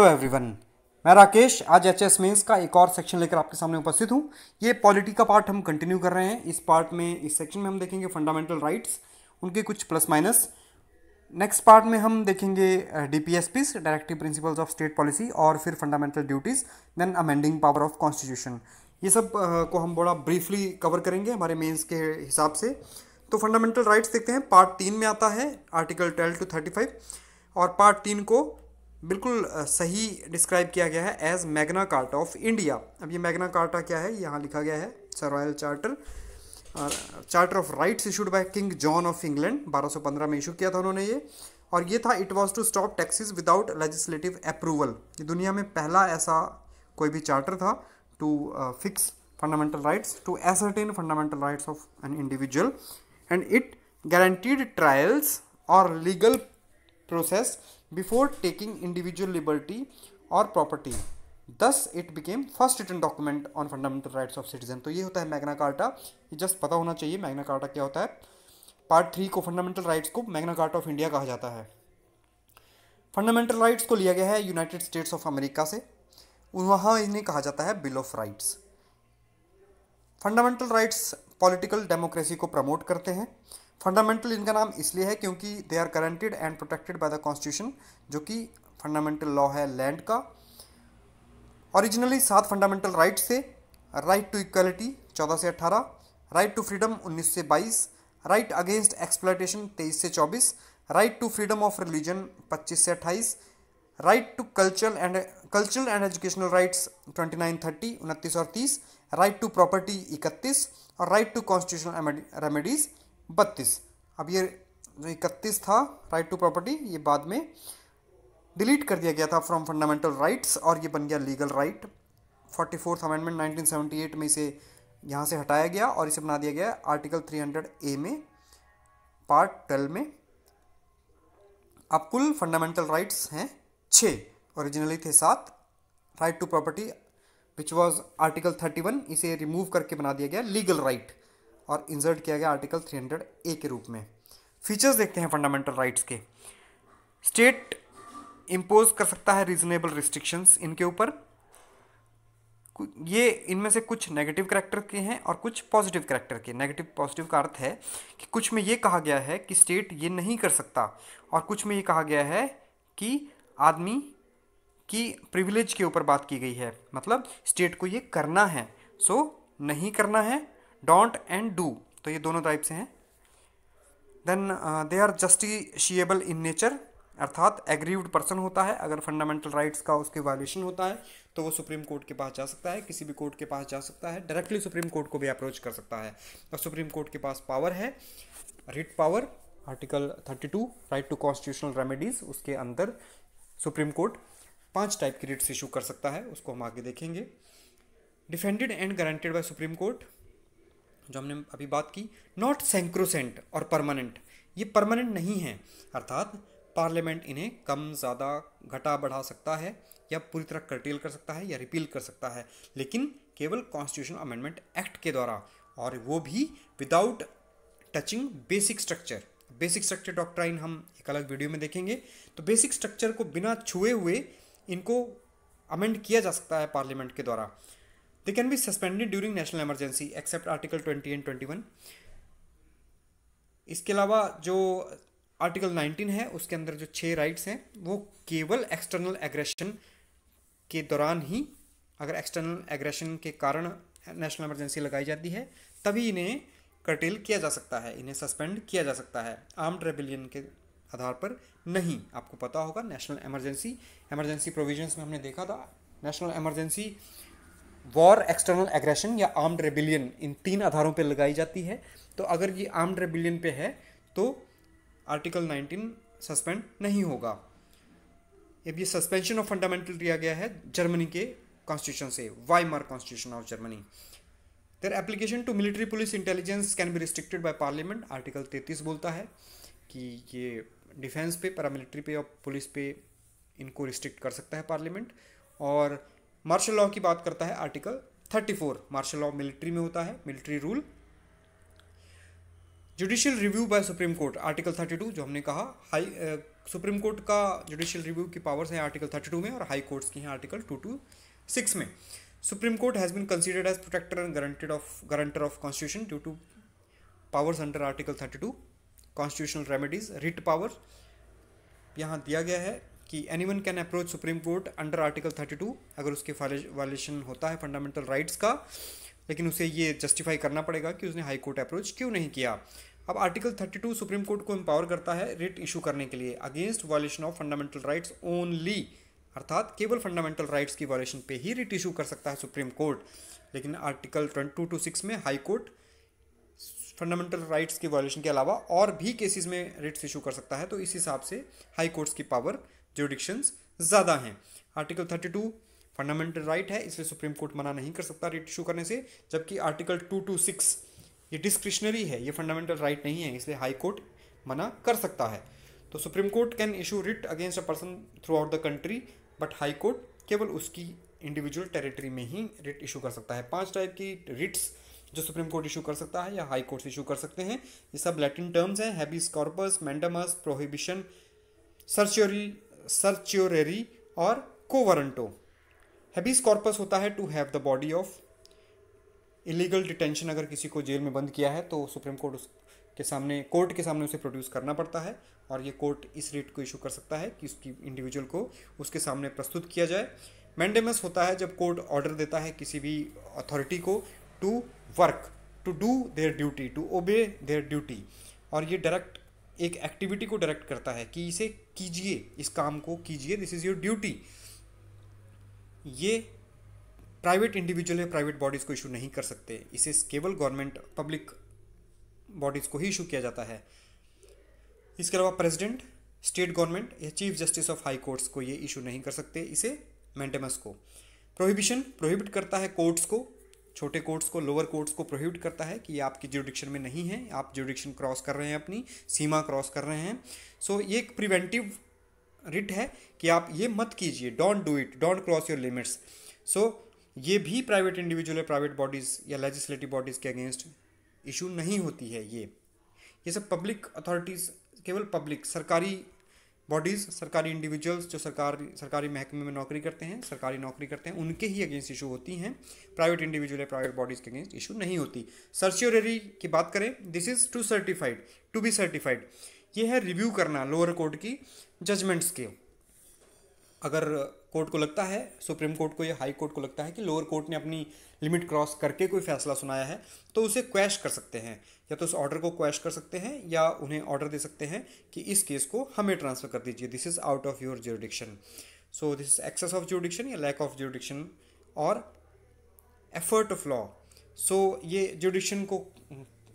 Hello everyone मैं राकेश आज H S mains का एक और सेक्शन लेकर आपके सामने उपस्थित हूँ ये पॉलिटी का पार्ट हम कंटिन्यू कर रहे हैं इस पार्ट में इस सेक्शन में हम देखेंगे फंडामेंटल राइट्स उनके कुछ प्लस माइनस नेक्स्ट पार्ट में हम देखेंगे D P S Ps directive principles of state policy और फिर fundamental duties then amending power of constitution ये सब uh, को हम बड़ा ब्रीफली कवर करेंगे हमारे मेन्स के हिसाब से तो फंडामेंटल राइट्स देखते हैं पार्ट तीन में आता है article twelve to thirty five और पार्ट तीन को बिल्कुल सही डिस्क्राइब किया गया है as Magna Carta of India अब ये मैग्ना कार्टा क्या है यहाँ लिखा गया है sir royal charter charter of rights issued by king John of England 1215 में इशू किया था उन्होंने ये और ये था it was to stop taxes without legislative approval ये दुनिया में पहला ऐसा कोई भी चार्टर था to fix fundamental rights to ascertain fundamental rights of an individual and it guaranteed trials और legal process before taking individual liberty और property thus it became first return document on fundamental right of citizen तो ये होता है Magna carta ये just पता होना चाहिए मैग्ना कार्टा क्या होता है पार्ट थ्री को फंडामेंटल राइट्स को मैग्ना कार्टा ऑफ इंडिया कहा जाता है फंडामेंटल राइट्स को लिया गया है यूनाइटेड स्टेट्स ऑफ अमेरिका से वहाँ इन्हें कहा जाता है bill of rights fundamental rights political democracy को प्रमोट करते हैं फंडामेंटल इनका नाम इसलिए है क्योंकि they are guaranteed and protected by the constitution जो कि फंडामेंटल लॉ है लैंड का ओरिजिनली सात फंडामेंटल राइट से राइट टू इक्वलिटी चौदह से अट्ठारह राइट टू फ्रीडम उन्नीस से बाईस राइट अगेंस्ट एक्सप्लाइटेशन तेईस से चौबीस right to freedom of religion पच्चीस से अट्ठाईस right to cultural and cultural and educational rights twenty nine thirty उनतीस और तीस राइट टू प्रॉपर्टी इकतीस और राइट टू कॉन्स्टिट्यूशनल रेमेडीज़ बत्तीस अब ये जो इकतीस था राइट टू प्रॉपर्टी ये बाद में डिलीट कर दिया गया था फ्रॉम फंडामेंटल राइट्स और ये बन गया legal right forty fourth amendment nineteen seventy eight में इसे यहाँ से हटाया गया और इसे बना दिया गया आर्टिकल थ्री हंड्रेड ए में पार्ट ट्वेल्व में अब कुल फंडामेंटल राइट्स हैं छः ओरिजिनली थे सात right to property which was article thirty one इसे रिमूव करके बना दिया गया लीगल राइट right. और इंसर्ट किया गया आर्टिकल 300 ए के रूप में फीचर्स देखते हैं फंडामेंटल राइट्स के स्टेट इम्पोज कर सकता है रीजनेबल रिस्ट्रिक्शंस इनके ऊपर ये इनमें से कुछ नेगेटिव करैक्टर के हैं और कुछ पॉजिटिव करैक्टर के नेगेटिव पॉजिटिव का अर्थ है कि कुछ में ये कहा गया है कि स्टेट ये नहीं कर सकता और कुछ में ये कहा गया है कि आदमी की प्रिविलेज के ऊपर बात की गई है मतलब स्टेट को ये करना है सो so, नहीं करना है डोंट एंड डू तो ये दोनों टाइप से हैं then they are justiciable in nature अर्थात एग्रीव्ड पर्सन होता है अगर फंडामेंटल राइट्स का उसके वायलेशन होता है तो वो सुप्रीम कोर्ट के पास जा सकता है किसी भी कोर्ट के पास जा सकता है डायरेक्टली सुप्रीम कोर्ट को भी अप्रोच कर सकता है और सुप्रीम कोर्ट के पास पावर है writ power article 32 right to constitutional remedies उसके अंदर सुप्रीम कोर्ट पांच टाइप की रिट्स इशू कर सकता है उसको हम आगे देखेंगे defended and guaranteed by supreme court जो हमने अभी बात की नॉट सेंक्रोसेंट और परमानेंट ये परमानेंट नहीं है अर्थात पार्लियामेंट इन्हें कम ज़्यादा घटा बढ़ा सकता है या पूरी तरह कर्टेल कर सकता है या रिपील कर सकता है लेकिन केवल कॉन्स्टिट्यूशन अमेंडमेंट एक्ट के द्वारा और वो भी without touching basic structure basic structure doctrine हम एक अलग वीडियो में देखेंगे तो बेसिक स्ट्रक्चर को बिना छुए हुए इनको अमेंड किया जा सकता है पार्लियामेंट के द्वारा they can be suspended during national emergency except article twenty and twenty one इसके अलावा जो आर्टिकल नाइनटीन है उसके अंदर जो छः राइट्स हैं वो केवल एक्सटर्नल एग्रेशन के दौरान ही अगर एक्सटर्नल एग्रेशन के कारण नेशनल इमरजेंसी लगाई जाती है तभी इन्हें कर्टेल किया जा सकता है इन्हें सस्पेंड किया जा सकता है आर्म्ड रेबिलियन के आधार पर नहीं आपको पता होगा नेशनल इमरजेंसी इमरजेंसी प्रोविजंस में हमने देखा था national emergency war external aggression या आर्म्ड रेबिलियन इन तीन आधारों पर लगाई जाती है तो अगर ये आर्म्ड रेबिलियन पे है तो आर्टिकल 19 सस्पेंड नहीं होगा अब ये सस्पेंशन ऑफ फंडामेंटल दिया गया है जर्मनी के कॉन्स्टिट्यूशन से Weimar constitution of Germany their application to military police intelligence can be restricted by parliament article तैतीस बोलता है कि ये डिफेंस पे पैरामिलिट्री पे और पुलिस पे इनको रिस्ट्रिक्ट कर सकता है पार्लियामेंट और मार्शल लॉ की बात करता है आर्टिकल 34 मार्शल लॉ मिलिट्री में होता है military rule judicial review by supreme court article 32 जो हमने कहा हाई सुप्रीम कोर्ट का जुडिशियल रिव्यू की पावर्स हैं आर्टिकल 32 में और हाई कोर्ट्स की हैं आर्टिकल 226 में supreme court has been considered as protector and guaranteed of guarantor of constitution due to powers under article 32 constitutional remedies writ power यहाँ दिया गया है कि any one can approach supreme court under article thirty two अगर उसके violation होता है fundamental rights का लेकिन उसे ये जस्टिफाई करना पड़ेगा कि उसने हाई कोर्ट अप्रोच क्यों नहीं किया अब article thirty two supreme court को एम्पावर करता है रिट इशू करने के लिए against violation of fundamental rights only अर्थात केवल फंडामेंटल राइट्स की वायलेशन पे ही रिट इशू कर सकता है सुप्रीम कोर्ट लेकिन आर्टिकल टू टू सिक्स में हाई कोर्ट फंडामेंटल राइट्स के वायलेशन के अलावा और भी केसेस में रिट्स इशू कर सकता है तो इस हिसाब से हाई कोर्ट्स की पावर जोडिक्शंस ज़्यादा हैं article thirty two fundamental right है इसलिए सुप्रीम कोर्ट मना नहीं कर सकता रिट इशू करने से जबकि आर्टिकल टू टू सिक्स ये डिस्क्रिशनरी है ये फंडामेंटल राइट right नहीं है इसलिए हाई कोर्ट मना कर सकता है तो supreme court can issue writ against a person throughout the country but high court केवल उसकी इंडिविजुअल टेरिटरी में ही रिट इशू कर सकता है पांच टाइप की रिट्स जो सुप्रीम कोर्ट इशू कर सकता है या हाई कोर्ट इशू कर सकते हैं ये सब लैटिन टर्म्स हैं हैबी स्कॉर्पस मैंडमस प्रोहिबिशन सर्चरी सर्च्योरेरी और कोवरंटो हैबीज कॉर्पस होता है to have the body of illegal detention अगर किसी को जेल में बंद किया है तो सुप्रीम कोर्ट उसके सामने कोर्ट के सामने उसे प्रोड्यूस करना पड़ता है और ये कोर्ट इस रेट को इशू कर सकता है कि उसकी इंडिविजुअल को उसके सामने प्रस्तुत किया जाए मैंडेमस होता है जब कोर्ट ऑर्डर देता है किसी भी अथॉरिटी को to work to do their duty to obey their duty और ये डायरेक्ट एक एक्टिविटी को डायरेक्ट करता है कि इसे कीजिए इस काम को कीजिए दिस इज़ योर ड्यूटी ये प्राइवेट इंडिविजुअल या प्राइवेट बॉडीज़ को इशू नहीं कर सकते इसे केवल गवर्नमेंट पब्लिक बॉडीज़ को ही इशू किया जाता है इसके अलावा प्रेसिडेंट स्टेट गवर्नमेंट या chief justice of high courts को ये इशू नहीं कर सकते इसे मेंटेमस को प्रोहिबिशन प्रोहिबिट करता है कोर्ट्स को छोटे कोर्ट्स को लोअर कोर्ट्स को प्रोहिबिट करता है कि आपकी ज्यूडिक्शन में नहीं है आप ज्यूडिक्शन क्रॉस कर रहे हैं अपनी सीमा क्रॉस कर रहे हैं सो so, ये एक प्रिवेंटिव रिट है कि आप ये मत कीजिए don't do it don't cross your limits so ये भी प्राइवेट इंडिविजुअल या प्राइवेट बॉडीज़ या लेजिस्लेटिव बॉडीज़ के अगेंस्ट इशू नहीं होती है ये ये सब पब्लिक अथॉरिटीज़ केवल पब्लिक सरकारी बॉडीज़ सरकारी इंडिविजुअल्स जो सरकारी सरकारी महकमे में नौकरी करते हैं सरकारी नौकरी करते हैं उनके ही अगेंस्ट इशू होती हैं प्राइवेट इंडिविजुअल या प्राइवेट बॉडीज़ के अगेंस्ट इशू नहीं होती सर्च्योरेरी की बात करें this is to certified to be certified ये है रिव्यू करना लोअर कोर्ट की जजमेंट्स के अगर कोर्ट को लगता है सुप्रीम कोर्ट को या हाई कोर्ट को लगता है कि लोअर कोर्ट ने अपनी लिमिट क्रॉस करके कोई फैसला सुनाया है तो उसे क्वैश कर सकते हैं या तो उस ऑर्डर को क्वैश कर सकते हैं या उन्हें ऑर्डर दे सकते हैं कि इस केस को हमें ट्रांसफ़र कर दीजिए this is out of your jurisdiction so this is excess of jurisdiction या लैक ऑफ ज्यूरिडिक्शन और एफर्ट ऑफ लॉ सो ये ज्यूडिक्शन को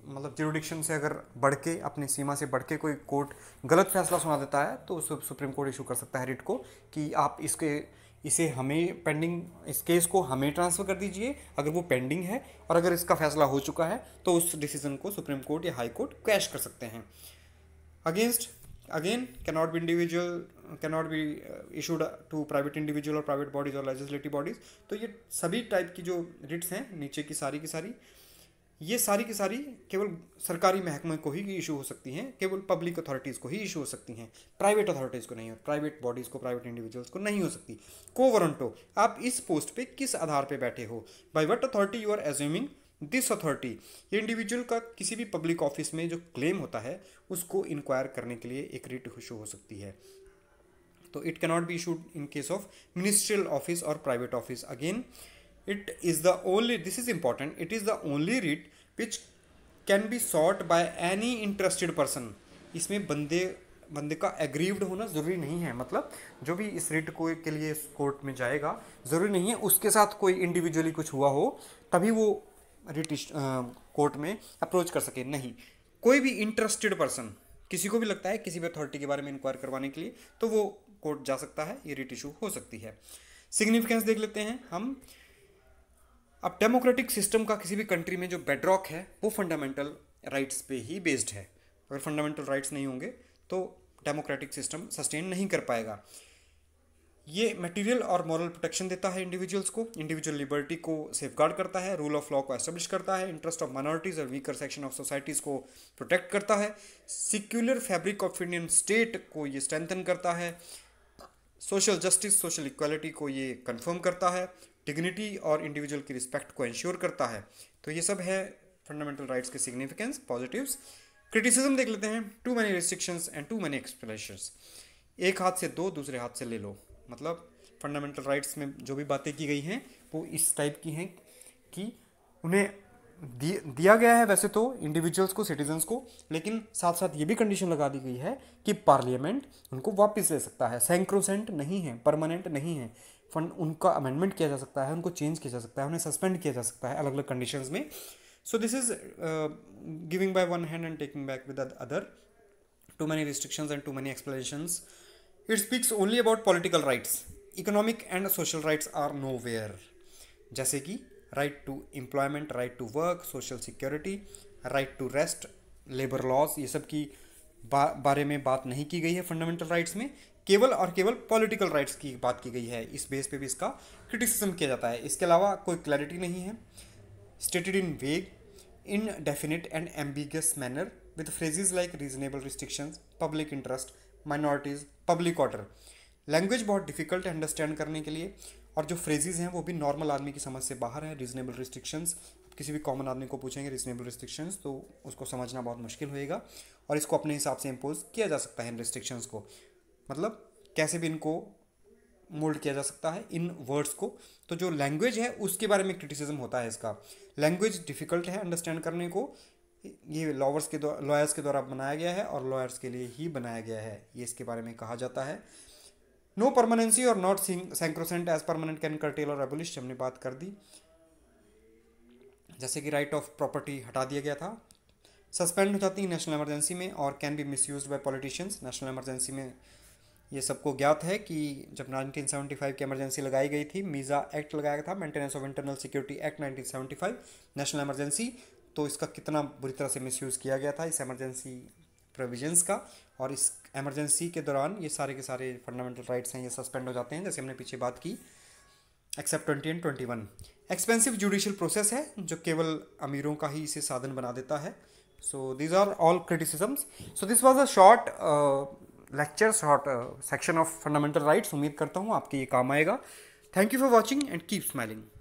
मतलब जुडिक्शन से अगर बढ़ के अपनी सीमा से बढ़ के कोई कोर्ट गलत फैसला सुना देता है तो सु, सुप्रीम कोर्ट इशू कर सकता है रिट को कि आप इसके इसे हमें पेंडिंग इस केस को हमें ट्रांसफ़र कर दीजिए अगर वो पेंडिंग है और अगर इसका फैसला हो चुका है तो उस डिसीजन को सुप्रीम कोर्ट या हाई कोर्ट कैश कर सकते हैं against not be individual can not be issued to private individual और प्राइवेट बॉडीज और लेजिस्लेटिव बॉडीज़ तो ये सभी टाइप की जो रिट्स हैं नीचे की सारी की सारी ये सारी की सारी केवल सरकारी महकमे को ही इशू हो सकती हैं केवल पब्लिक अथॉरिटीज़ को ही इशू हो सकती हैं प्राइवेट अथॉरिटीज़ को नहीं हो प्राइवेट बॉडीज़ को प्राइवेट इंडिविजुअल्स को नहीं हो सकती को वरंटो आप इस पोस्ट पे किस आधार पे बैठे हो by what authority you are assuming this authority ये इंडिविजुअल का किसी भी पब्लिक ऑफिस में जो क्लेम होता है उसको इंक्वायर करने के लिए एक रिट इशू हो सकती है तो it cannot be issued in case of ministerial office और private office again it is the only this is important it is the only writ which can be sought by any interested person इसमें बंदे बंदे का aggrieved होना ज़रूरी नहीं है मतलब जो भी इस रिट को के लिए कोर्ट में जाएगा ज़रूरी नहीं है उसके साथ कोई इंडिविजुअली कुछ हुआ हो तभी वो रिट कोर्ट में अप्रोच कर सके नहीं कोई भी इंटरेस्टेड पर्सन किसी को भी लगता है किसी भी अथॉरिटी के बारे में इंक्वायर करवाने के लिए तो वो कोर्ट जा सकता है ये रिट इशू हो सकती है सिग्निफिकेंस देख लेते हैं हम अब डेमोक्रेटिक सिस्टम का किसी भी कंट्री में जो बेडरॉक है वो फंडामेंटल राइट्स पे ही बेस्ड है अगर फंडामेंटल राइट्स नहीं होंगे तो डेमोक्रेटिक सिस्टम सस्टेन नहीं कर पाएगा ये मटेरियल और मॉरल प्रोटेक्शन देता है इंडिविजुअल्स को इंडिविजुअल लिबर्टी को सेफ करता है रूल ऑफ लॉ को एस्टेब्लिश करता है इंटरेस्ट ऑफ माइनॉरिटीज और वीकर सेक्शन ऑफ सोसाइटीज को प्रोटेक्ट करता है secular fabric of Indian state को ये स्ट्रेंथन करता है सोशल जस्टिस सोशल इक्वालिटी को ये कंफर्म करता है डिग्निटी और इंडिविजुअल की रिस्पेक्ट को इंश्योर करता है तो ये सब है फंडामेंटल राइट्स के सिग्निफिकेंस पॉजिटिव्स क्रिटिसिज्म देख लेते हैं too many restrictions and too many explanations एक हाथ से दो दूसरे हाथ से ले लो मतलब फंडामेंटल राइट्स में जो भी बातें की गई हैं वो इस टाइप की हैं कि उन्हें दिया गया है वैसे तो इंडिविजुअल्स को सिटीजन्स को लेकिन साथ साथ ये भी कंडीशन लगा दी गई है कि पार्लियामेंट उनको वापस ले सकता है सेंक्रोसेंट नहीं है परमानेंट नहीं है फंड उनका अमेंडमेंट किया जा सकता है उनको चेंज किया जा सकता है उन्हें सस्पेंड किया जा सकता है अलग अलग कंडीशन में so this is giving by one hand and taking back with other too many restrictions and too many explanations it speaks only about political rights economic and social rights are nowhere जैसे कि right to employment right to work social security right to rest labour laws ये सब की बा, बारे में बात नहीं की गई है फंडामेंटल राइट्स में केवल और केवल पॉलिटिकल राइट्स की बात की गई है इस बेस पे भी इसका क्रिटिसिज्म किया जाता है इसके अलावा कोई क्लैरिटी नहीं है stated in vague indefinite and ambiguous manner with phrases like reasonable restrictions public interest minorities public order language बहुत डिफिकल्ट है अंडरस्टैंड करने के लिए और जो फ्रेजेज हैं वो भी नॉर्मल आदमी की समझ से बाहर है रीजनेबल रिस्ट्रिक्शंस किसी भी कॉमन आदमी को पूछेंगे रीजनेबल रिस्ट्रिक्शंस तो उसको समझना बहुत मुश्किल होएगा और इसको अपने हिसाब से इम्पोज किया जा सकता है इन रिस्ट्रिक्शंस को मतलब कैसे भी इनको मोल्ड किया जा सकता है इन वर्ड्स को तो जो लैंग्वेज है उसके बारे में क्रिटिसिज्म होता है इसका लैंग्वेज डिफ़िकल्ट है अंडरस्टैंड करने को ये लॉवर्स के द्वारा लॉयर्स के द्वारा बनाया गया है और लॉयर्स के लिए ही बनाया गया है ये इसके बारे में कहा जाता है नो परमानेंसी और not sacrosanct as parliament can curtail और एबोलिश हमने बात कर दी जैसे कि राइट ऑफ प्रॉपर्टी हटा दिया गया था सस्पेंड हो जाती है नेशनल इमरजेंसी में और can be misuse by politicians national emergency में ये सबको ज्ञात है कि जब 1975 की इमरजेंसी लगाई गई थी मीज़ा एक्ट लगाया गया था maintenance of internal security act 1975 national emergency तो इसका कितना बुरी तरह से मिसयूज़ किया गया था इस इमरजेंसी प्रोविजंस का और इस एमरजेंसी के दौरान ये सारे के सारे फंडामेंटल राइट्स हैं ये सस्पेंड हो जाते हैं जैसे हमने पीछे बात की except twenty and twenty one expensive judicial process है जो केवल अमीरों का ही इसे साधन बना देता है so these are all criticisms so this was a short lecture short section of fundamental rights उम्मीद करता हूँ आपके ये काम आएगा thank you for watching and keep smiling